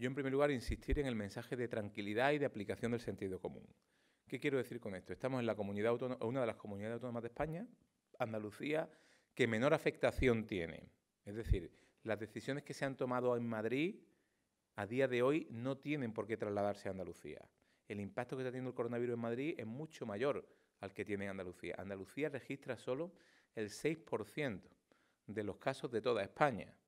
Yo, en primer lugar, insistir en el mensaje de tranquilidad y de aplicación del sentido común. ¿Qué quiero decir con esto? Estamos en la comunidad autónoma, una de las comunidades autónomas de España, Andalucía, que menor afectación tiene. Es decir, las decisiones que se han tomado en Madrid a día de hoy no tienen por qué trasladarse a Andalucía. El impacto que está teniendo el coronavirus en Madrid es mucho mayor al que tiene Andalucía. Andalucía registra solo el 6% de los casos de toda España.